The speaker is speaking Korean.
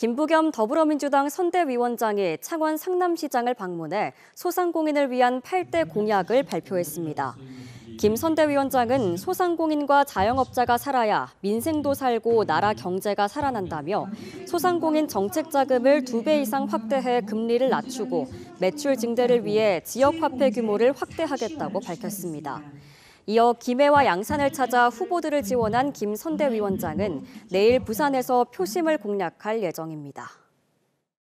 김부겸 더불어민주당 선대위원장이 창원 상남시장을 방문해 소상공인을 위한 8대 공약을 발표했습니다. 김 선대위원장은 소상공인과 자영업자가 살아야 민생도 살고 나라 경제가 살아난다며 소상공인 정책 자금을 2배 이상 확대해 금리를 낮추고 매출 증대를 위해 지역 화폐 규모를 확대하겠다고 밝혔습니다. 이어 김해와 양산을 찾아 후보들을 지원한 김선대 위원장은 내일 부산에서 표심을 공략할 예정입니다.